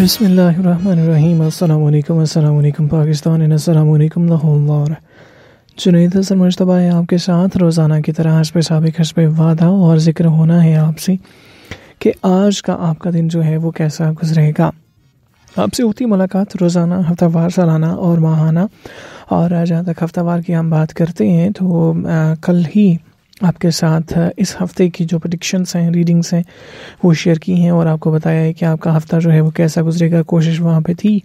बसमीम पाकिस्तान असलकम लाहौर जुनेद हसन मुशतबा है आपके साथ रोज़ाना की तरह हसब सबक हसब वादा और ज़िक्र होना है आपसे कि आज का आपका दिन जो है वो कैसा गुजरेगा आपसे होती मुलाकात रोज़ाना हफ्तावार सालाना और माहाना और जहाँ तक हफ्तावार की हम बात करते हैं तो आ, कल ही आपके साथ इस हफ्ते की जो प्रडिक्शंस हैं रीडिंग्स हैं वो शेयर की हैं और आपको बताया है कि आपका हफ्ता जो है वो कैसा गुजरेगा कोशिश वहाँ पे थी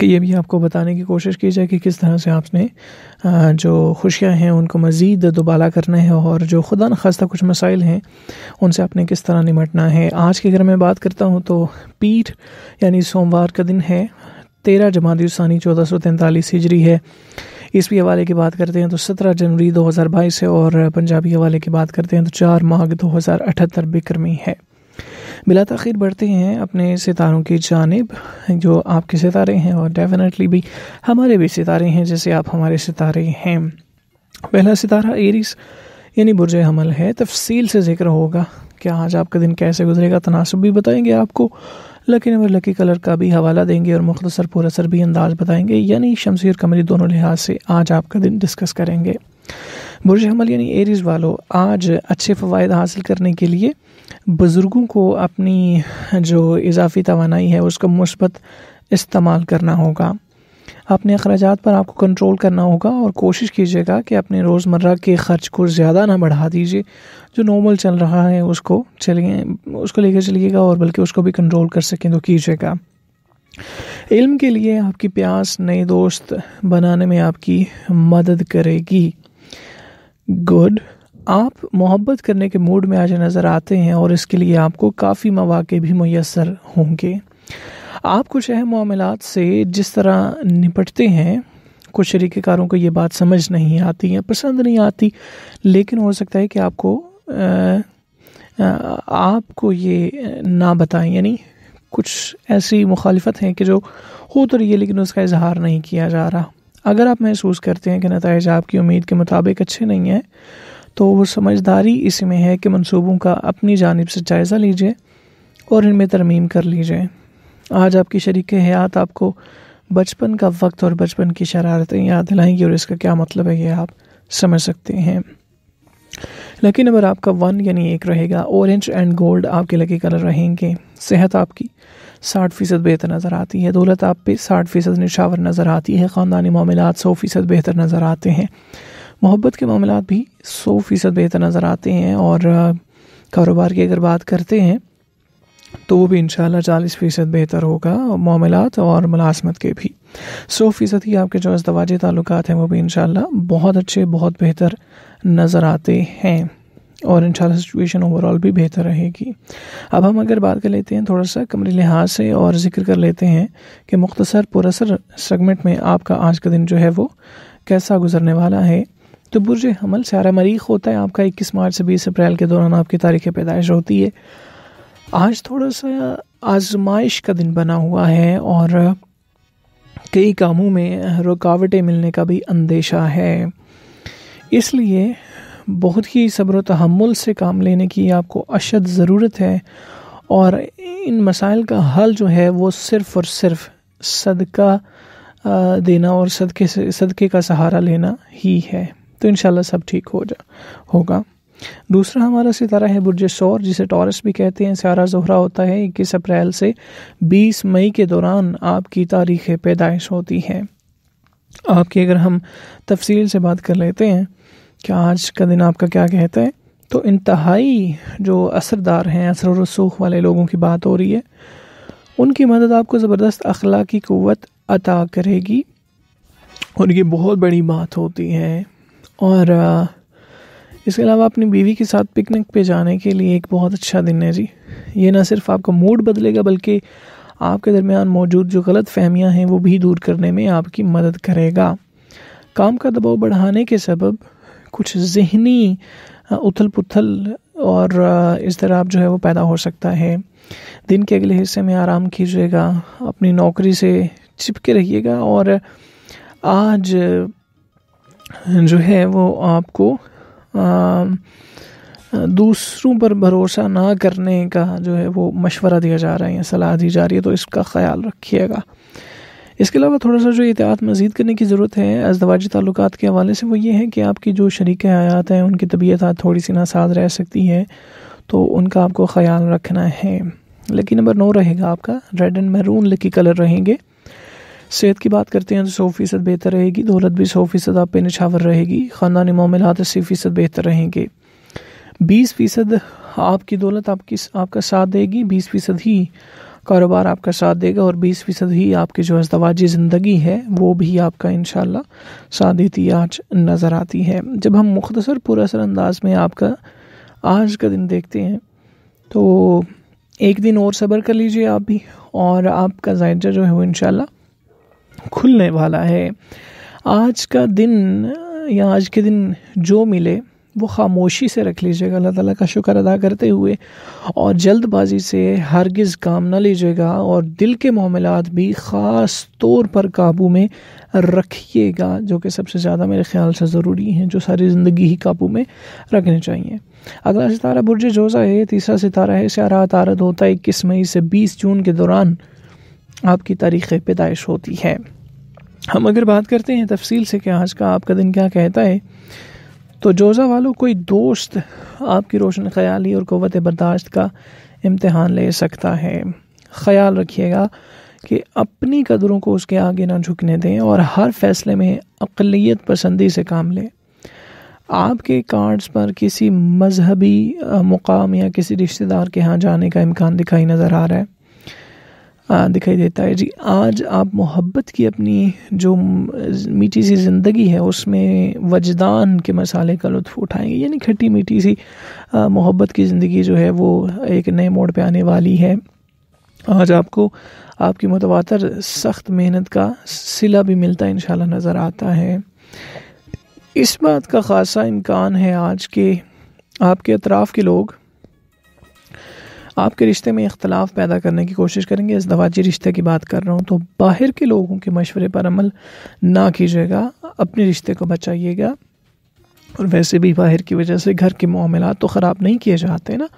कि ये भी आपको बताने की कोशिश की जाए कि किस तरह से आपने जो खुशियाँ हैं उनको मज़ीद दोबाला करना है और जो खुदा न खास्ता कुछ मसाइल हैं उनसे आपने किस तरह निमटना है आज की अगर मैं बात करता हूँ तो पीठ यानी सोमवार का दिन है तेरह जमादी चौदह सौ तैंतालीस हिजरी है ईस्वी हवाले की बात करते हैं तो सत्रह जनवरी दो हज़ार बाईस है और पंजाबी हवाले की बात करते हैं तो चार माघ दो हज़ार अठहत्तर बिक्रमी है बिला तख़िर बढ़ते हैं अपने सितारों की जानब जो आपके सितारे हैं और डेफिनेटली भी हमारे भी सितारे हैं जैसे आप हमारे सितारे हैं पहला सितारा एरिस यानी बुरज हमल है तफसील से जिक्र होगा कि आज आपका दिन कैसे गुजरेगा तनासब भी बताएंगे आपको लकी नंबर लकी कलर का भी हवाला देंगे और मुख्तसर पुर असर भी अंदाज बताएंगे यानी शमसी और कमरी दोनों लिहाज से आज आपका दिन डिस्कस करेंगे बुरज हमल यानी एरीज वालों आज अच्छे फ़वाद हासिल करने के लिए बुज़ुर्गों को अपनी जो इजाफ़ी तोानाई है उसका मुस्बत इस्तेमाल करना होगा अपने अखराज पर आपको कंट्रोल करना होगा और कोशिश कीजिएगा कि अपने रोज़मर्रा के ख़र्च को ज़्यादा ना बढ़ा दीजिए जो नॉर्मल चल रहा है उसको चलिए उसको लेकर चलिएगा और बल्कि उसको भी कंट्रोल कर सकें तो कीजिएगा इल्म के लिए आपकी प्यास नए दोस्त बनाने में आपकी मदद करेगी गुड आप मोहब्बत करने के मूड में आज नज़र आते हैं और इसके लिए आपको काफ़ी मौाक़े भी मैसर होंगे आप कुछ अहम मामला से जिस तरह निपटते हैं कुछ तरीक़ेकारों को ये बात समझ नहीं आती या पसंद नहीं आती लेकिन हो सकता है कि आपको आपको ये ना बताएं यानी कुछ ऐसी मुखालफत हैं कि जो हो तो रही है लेकिन उसका इजहार नहीं किया जा रहा अगर आप महसूस करते हैं कि नतज आपकी उम्मीद के मुताबिक अच्छे नहीं हैं तो वो समझदारी इसमें है कि मनसूबों का अपनी जानब से जायज़ा लीजिए और इनमें तरमीम कर लीजिए आज आपकी शरीक हयात आपको बचपन का वक्त और बचपन की शरारतें याद दिलाएंगी और इसका क्या मतलब है ये आप समझ सकते हैं लकी नंबर आपका वन यानी एक रहेगा ऑरेंज एंड गोल्ड आपके लकी कलर रहेंगे सेहत आपकी साठ फ़ीसद बेहतर नज़र आती है दौलत आप पे साठ फ़ीसद निशावर नज़र आती है ख़ानदानी मामला सौ फ़ीसद बेहतर नज़र आते हैं मोहब्बत के मामला भी सौ फ़ीसद बेहतर नज़र आते हैं और कारोबार की अगर बात करते हैं तो वो भी इन चालीस फ़ीसद बेहतर होगा मामलात और मुलाजमत के भी सौ फ़ीसद ही आपके जो अजदवाजी ताल्लुक हैं वो भी इन बहुत अच्छे बहुत बेहतर नज़र आते हैं और इन सिचुएशन ओवरऑल भी बेहतर रहेगी अब हम अगर बात कर लेते हैं थोड़ा सा कमरे लिहाज से और ज़िक्र कर लेते हैं कि मुख्तसर पुरसर सेगमेंट में आपका आज का दिन जो है वो कैसा गुजरने वाला है तो बुरज हमल सारा मरीख होता है आपका इक्कीस मार्च से बीस अप्रैल के दौरान आपकी तारीख़ पैदाइश होती है आज थोड़ा सा आजमाइश का दिन बना हुआ है और कई कामों में रुकावटें मिलने का भी अंदेशा है इसलिए बहुत ही सब्र तहमुल से काम लेने की आपको अशद ज़रूरत है और इन मसाइल का हल जो है वो सिर्फ़ और सिर्फ सदका देना और सदके से सदके का सहारा लेना ही है तो इन सब ठीक हो जा होगा दूसरा हमारा सितारा है बुरज शौर जिसे टॉरस भी कहते हैं सारा जोहरा होता है इक्कीस अप्रैल से बीस मई के दौरान आपकी तारीख पैदाइश होती है आपकी अगर हम तफसील से बात कर लेते हैं कि आज का दिन आपका क्या कहता है तो इंतहाई जो असरदार हैं असर रसूख वाले लोगों की बात हो रही है उनकी मदद आपको ज़बरदस्त अखला की क़वत अता करेगी और ये बहुत बड़ी बात होती है और इसके अलावा अपनी बीवी के साथ पिकनिक पे जाने के लिए एक बहुत अच्छा दिन है जी ये ना सिर्फ आपका मूड बदलेगा बल्कि आपके दरमियान मौजूद जो गलत फहमियाँ हैं वो भी दूर करने में आपकी मदद करेगा काम का दबाव बढ़ाने के सबब कुछ जहनी उथल पुथल और इस तरह आप जो है वो पैदा हो सकता है दिन के अगले हिस्से में आराम कीजिएगा अपनी नौकरी से चिपके रहिएगा और आज जो है वो आपको दूसरों पर भरोसा ना करने का जो है वो मशवरा दिया जा रहा है या सलाह दी जा रही है तो इसका ख्याल रखिएगा इसके अलावा थोड़ा सा जो एहतियात मजीद करने की ज़रूरत है अजदवाजी ताल्लुक के हवाले से वो ये है कि आपकी जो शरीक हयात हैं उनकी तबीयत थोड़ी सी नासाज रह सकती है तो उनका आपको ख्याल रखना है लकी नंबर नौ रहेगा आपका red and maroon lucky colour रहेंगे सेहत की बात करते हैं तो सौ फीसद बेहतर रहेगी दौलत भी सौ फीसद आप पे निछावर रहेगी ख़ानदानी मामला अस्सी फीसद बेहतर रहेंगे बीस फीसद आपकी दौलत आपकी आपका साथ देगी बीस फीसद ही कारोबार आपका साथ देगा और बीस फीसद ही आपकी जो अजदवाजी ज़िंदगी है वो भी आपका इन साथ देती आज नज़र आती है जब हम मुख्तसर पूरा असर अंदाज में आपका आज का दिन देखते हैं तो एक दिन और सब्र कर लीजिए आप भी और आपका जायजा जो है वो इनशाला खुलने वाला है आज का दिन या आज के दिन जो मिले वो खामोशी से रख लीजिएगा अल्लाह ताला का शुक्र अदा करते हुए और जल्दबाजी से हरगिज़ काम ना लीजिएगा और दिल के मामलात भी ख़ास तौर पर काबू में रखिएगा जो कि सबसे ज़्यादा मेरे ख्याल से ज़रूरी हैं जो सारी ज़िंदगी ही काबू में रखने चाहिए अगला सितारा बुरज जोज़ा है तीसरा सितारा है सारा तारद होता है इक्कीस मई से बीस जून के दौरान आपकी तारीख़ पैदाइश होती है हम अगर बात करते हैं तफसील से कि आज का आपका दिन क्या कहता है तो जोज़ा वालों कोई दोस्त आपकी रोशन ख्याली और क़वत बर्दाश्त का इम्तहान ले सकता है ख्याल रखिएगा कि अपनी कदरों को उसके आगे ना झुकने दें और हर फैसले में अकलीत पसंदी से काम लें आपके कार्ड्स पर किसी मजहबी मुकाम या किसी रिश्तेदार के यहाँ जाने का इम्कान दिखाई नज़र आ रहा है दिखाई देता है जी आज आप मोहब्बत की अपनी जो मीठी सी ज़िंदगी है उसमें वजदान के मसाले का लुत्फ उठाएंगे यानी खट्टी मीठी सी मोहब्बत की ज़िंदगी जो है वो एक नए मोड़ पे आने वाली है आज आपको आपकी मुतवातर सख्त मेहनत का सिला भी मिलता इन नज़र आता है इस बात का ख़ासा इम्कान है आज के आपके अतराफ़ के लोग आपके रिश्ते में इख्तलाफ पैदा करने की कोशिश करेंगे इस दवाजी रिश्ते की बात कर रहा हूँ तो बाहर के लोगों के मशवरे पर अमल ना कीजिएगा अपने रिश्ते को बचाइएगा और वैसे भी बाहर की वजह से घर के मामला तो ख़राब नहीं किए जाते ना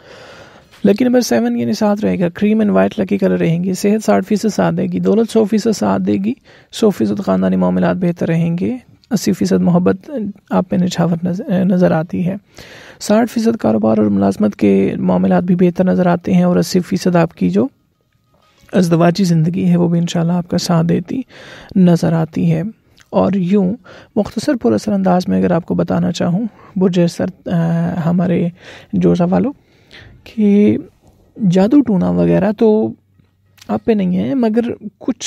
लकी नंबर सेवन यानी साथ रहेगा cream and white lucky colour रहेंगे सेहत साठ फीसद साथ देगी दौलत सौ फीसद साथ देगी सौ फीसद ख़ानदानी मामला बेहतर रहेंगे अस्सी फ़ीसद मोहब्बत आप में निछावर नज़र आती है साठ फ़ीसद कारोबार और मुलाजमत के मामला भी बेहतर नज़र आते हैं और अस्सी फ़ीसद आपकी जो अजदवाजी ज़िंदगी है वो भी इन आपका साथ देती नज़र आती है और यूँ मुख्तसर पुरसर अंदाज में अगर आपको बताना चाहूँ बुरज सर हमारे जोजा वालों कि जादू टूना वगैरह तो आप पे नहीं है मगर कुछ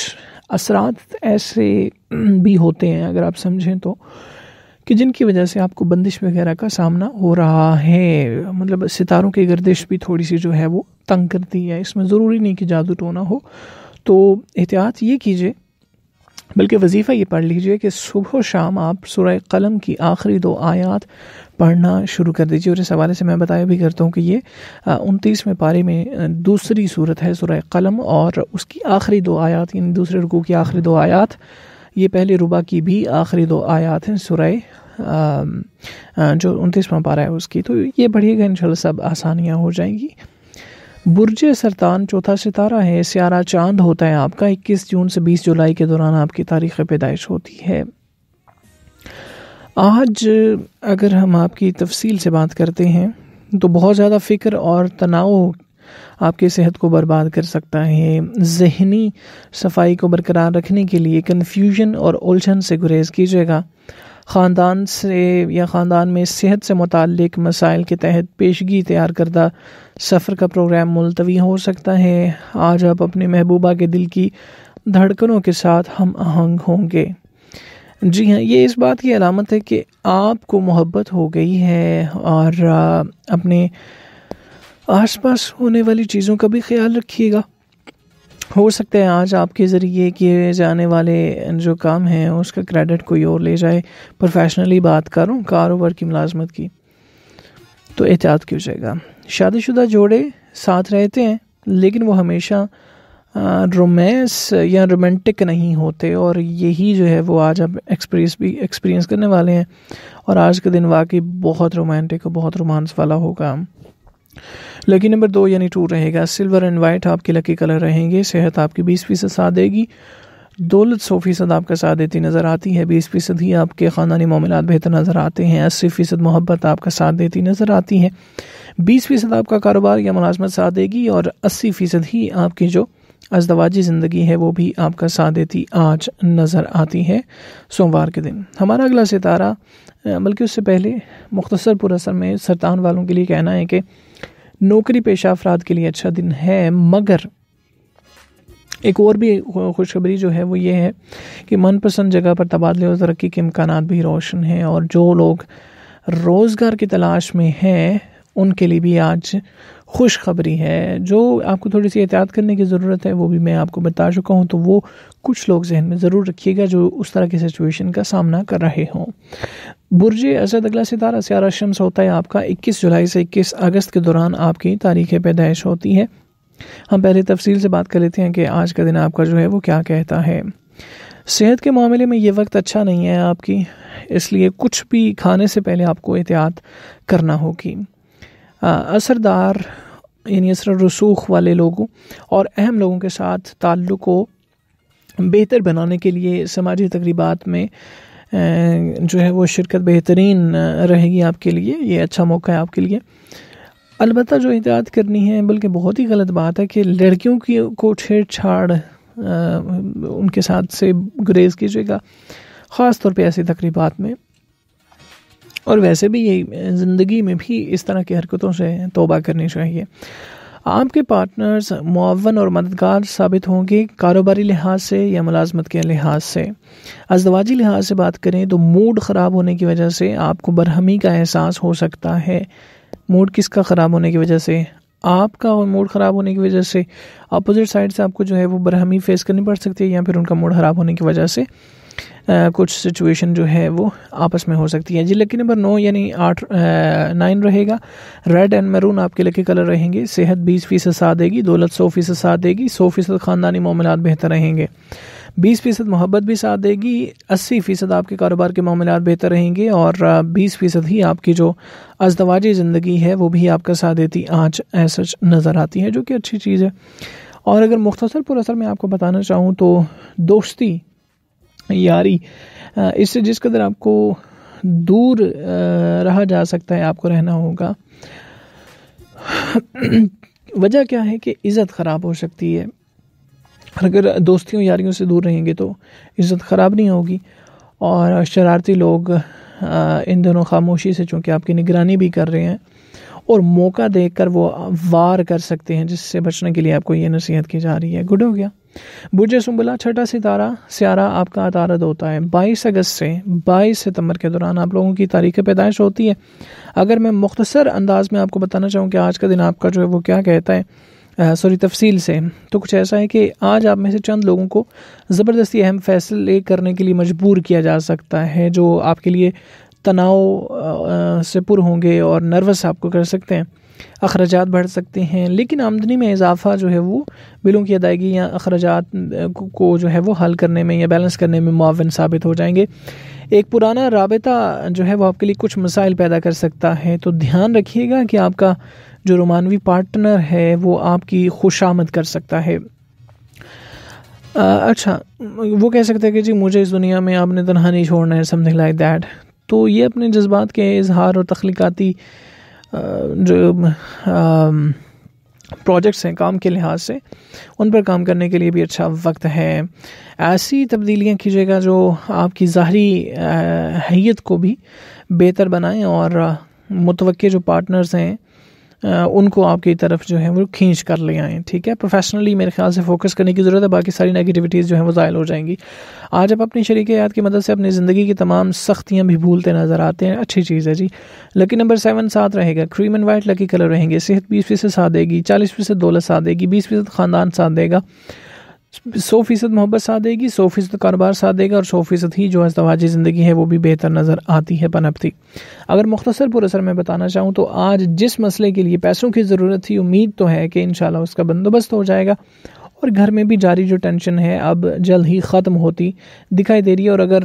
असरात ऐसे भी होते हैं अगर आप समझें तो कि जिनकी वजह से आपको बंदिश वगैरह का सामना हो रहा है मतलब सितारों की गर्दिश भी थोड़ी सी जो है वो तंग करती है इसमें ज़रूरी नहीं कि जादू टोना हो तो एहतियात ये कीजिए बल्कि वजीफ़ा ये पढ़ लीजिए कि सुबह शाम आप सुरह कलम की आखिरी दो आयात पढ़ना शुरू कर दीजिए और इस हवाले से मैं बताया भी करता हूँ कि ये उनतीसवें पारे में दूसरी सूरत है सुरह कलम और उसकी आखिरी दो आयात यानी दूसरे रुकू की आखिरी दो आयात ये पहले रुबा की भी आखिरी दो आयात हैं सुरह जो उनतीसवा पारा है उसकी तो ये पढ़िएगा इन सब आसानियाँ हो जाएंगी बुरज सरतान चौथा सितारा है सियारा चांद होता है आपका 21 जून से 20 जुलाई के दौरान आपकी तारीख पैदाइश होती है आज अगर हम आपकी तफसील से बात करते हैं तो बहुत ज़्यादा फ़िक्र और तनाव आपके सेहत को बर्बाद कर सकता है जहनी सफाई को बरकरार रखने के लिए कन्फ्यूजन और उलझन से गुरेज कीजिएगा ख़ानदान से या ख़ानदान में सेहत से मुतक मसाइल के तहत पेशगी तैयार करदा सफ़र का प्रोग्राम मुलतवी हो सकता है आज आप अपने महबूबा के दिल की धड़कनों के साथ हम आहंग होंगे जी हाँ ये इस बात की अलामत है कि आपको मोहब्बत हो गई है और अपने आसपास होने वाली चीज़ों का भी ख्याल रखिएगा हो सकता है आज आपके ज़रिए किए जाने वाले जो काम हैं उसका क्रेडिट कोई और ले जाए प्रोफेशनली बात करूँ कारोबार की मुलाजमत की तो एहतियात क्यों जाएगा शादीशुदा जोड़े साथ रहते हैं लेकिन वो हमेशा रोमांस या रोमांटिक नहीं होते और यही जो है वो आज आप एक्सपीरियंस भी एक्सपीरियंस करने वाले हैं और आज का दिन वाकई बहुत रोमांटिक और बहुत रोमांस वाला होगा लकी नंबर दो यानी टू रहेगा सिल्वर एंड वाइट आपके लकी कलर रहेंगे सेहत आपकी बीस फीसद साथ देगी दौलत सौ फीसद आपका साथ देती नज़र आती है बीस फीसद ही आपके ख़ानदानी मामला बेहतर नज़र आते हैं अस्सी फीसद मोहब्बत आपका साथ देती नज़र आती है बीस फीसद आपका कारोबार या मुलाजमत साथ देगी और अस्सी फीसद ही आपकी जो अजदवाजी ज़िंदगी है वो भी आपका साथ देती आज नज़र आती है सोमवार के दिन हमारा अगला सितारा बल्कि उससे पहले मुख्तसर पुरसर में सरतान वालों के लिए कहना है कि नौकरी पेशा अफराद के लिए अच्छा दिन है मगर एक और भी खुशखबरी जो है वो ये है कि मनपसंद जगह पर तबादले और तरक्की के इम्कान भी रोशन हैं और जो लोग रोज़गार की तलाश में हैं उनके लिए भी आज खुशखबरी है जो आपको थोड़ी सी एहतियात करने की ज़रूरत है वो भी मैं आपको बता चुका हूँ तो वो कुछ लोग जहन में ज़रूर रखिएगा जो उस तरह की सिचुएशन का सामना कर रहे हों बुरज असद अगला सितारा सियारा शम्स होता है आपका 21 जुलाई से 21 अगस्त के दौरान आपकी तारीख पैदाइश होती है हम पहले तफसील से बात कर लेते हैं कि आज का दिन आपका जो है वो क्या कहता है सेहत के मामले में ये वक्त अच्छा नहीं है आपकी इसलिए कुछ भी खाने से पहले आपको एहतियात करना होगी असरदार यानी असर रसूख वाले लोगों और अहम लोगों के साथ ताल्लुक़ को बेहतर बनाने के लिए समाजी तकरीबा में जो है वो शिरकत बेहतरीन रहेगी आपके लिए ये अच्छा मौका है आपके लिए अलबत् जो एहतियात करनी है बल्कि बहुत ही गलत बात है कि लड़कियों की को छेड़छाड़ उनके साथ से गुरेज कीजिएगा ख़ास तौर पर ऐसी तकरीबा में और वैसे भी ये ज़िंदगी में भी इस तरह की हरकतों से तोबा करनी चाहिए आपके पार्टनर्स मुआवन और मददगार साबित होंगे कारोबारी लिहाज से या मुलाजमत के लिहाज से अजदवाजी लिहाज से बात करें तो मूड ख़राब होने की वजह से आपको बरहमी का एहसास हो सकता है मूड किसका ख़राब होने की वजह से आपका और मूड ख़राब होने की वजह से अपोजिट साइड से आपको जो है वो बरहमी फेस करनी पड़ सकती है या फिर उनका मूड ख़राब होने की वजह से कुछ सिचुएशन जो है वो आपस में हो सकती है जी लकी नंबर नौ यानी आठ नाइन रहेगा रेड एंड मरून आपके लकी कलर रहेंगे सेहत बीस फीसद साथ देगी दौलत सौ फीसद साथ देगी सौ फीसद ख़ानदानी मामला बेहतर रहेंगे बीस फीसद मोहब्बत भी साथ देगी अस्सी फ़ीसद आपके कारोबार के मामला बेहतर रहेंगे और बीस फ़ीसद ही आपकी जो अजदवाजी ज़िंदगी है वो भी आपका साथ देती आज ऐसा नज़र आती है जो कि अच्छी चीज़ है और अगर मुख्तसर पुरसर मैं आपको बताना चाहूँ तो दोस्ती यारी इससे जिस कदर आपको दूर रहा जा सकता है आपको रहना होगा वजह क्या है कि इज़्ज़त ख़राब हो सकती है अगर दोस्तियों यारियों से दूर रहेंगे तो इज़्ज़त ख़राब नहीं होगी और शरारती लोग इन दोनों खामोशी से चूँकि आपकी निगरानी भी कर रहे हैं और मौका देकर वो वार कर सकते हैं जिससे बचने के लिए आपको ये नसीहत की जा रही है गुड हो गया बुरज सुबला छठा सितारा स्यारा आपका अतारद होता है बाईस अगस्त से बाईस सितंबर के दौरान आप लोगों की तारीख पैदाइश होती है अगर मैं मुख्तसर अंदाज में आपको बताना चाहूँ कि आज का दिन आपका जो है वो क्या कहता है सॉरी तफसील से तो कुछ ऐसा है कि आज आप में से चंद लोगों को ज़बरदस्ती अहम फैसले करने के लिए मजबूर किया जा सकता है जो आपके लिए तनाव से पुर होंगे और नर्वस आपको कर सकते हैं अखराज बढ़ सकते हैं लेकिन आमदनी में इजाफा जो है वो बिलों की अदायगी या अखराज को जो है वो हल करने में या बैलेंस करने में मुआवन साबित हो जाएंगे एक पुराना रबता जो है वो आपके लिए कुछ मसाइल पैदा कर सकता है तो ध्यान रखिएगा कि आपका जो रोमानवी पार्टनर है वो आपकी खुश कर सकता है आ, अच्छा वो कह सकते हैं कि जी मुझे इस दुनिया में आपने तनहा नहीं छोड़ना है समथिंग लाइक दैट तो ये अपने जज्बात के इजहार और तख्लीकती जो प्रोजेक्ट्स हैं काम के लिहाज से उन पर काम करने के लिए भी अच्छा वक्त है ऐसी तब्दीलियाँ कीजिएगा जो आपकी ज़ाहरी हैत को भी बेहतर बनाएं और मुतवक़ जो पार्टनर्स हैं उनको आपकी तरफ जो है वो खींच कर ले आएँ ठीक है प्रोफेशनली मेरे ख्याल से फोकस करने की ज़रूरत है बाकी सारी नेगेटिविटीज़ जो है वो ज़ायल हो जाएंगी आज आप अपनी शरीक याद की मदद से अपनी ज़िंदगी की तमाम सख्तियाँ भी भूलते नज़र आते हैं अच्छी चीज़ है जी लकी नंबर सेवन साथ रहेगा cream and white lucky colour रहेंगे सेहत बीस फीसद साथ देगी चालीस फीसद दौलत साथ देगी बीस फीसद ख़ानदान साथ देगा सौ फीसद मोहब्बत साथ देगी सौ फीसद कारोबार साथ देगा और सौ फीसद ही जो अजतवाजी ज़िंदगी है वो भी बेहतर नज़र आती है पनपती अगर मुख्तसर पुरसर मैं बताना चाहूँ तो आज जिस मसले के लिए पैसों की ज़रूरत थी उम्मीद तो है कि इन उसका बंदोबस्त हो जाएगा और घर में भी जारी जो टेंशन है अब जल्द ही ख़त्म होती दिखाई दे रही है और अगर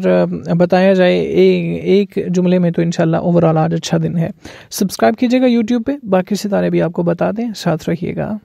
बताया जाए ए, एक जुमले में तो इन ओवरऑल आज अच्छा दिन है सब्सक्राइब कीजिएगा यूट्यूब पे बाकी सितारे भी आपको बता दें साथ रहिएगा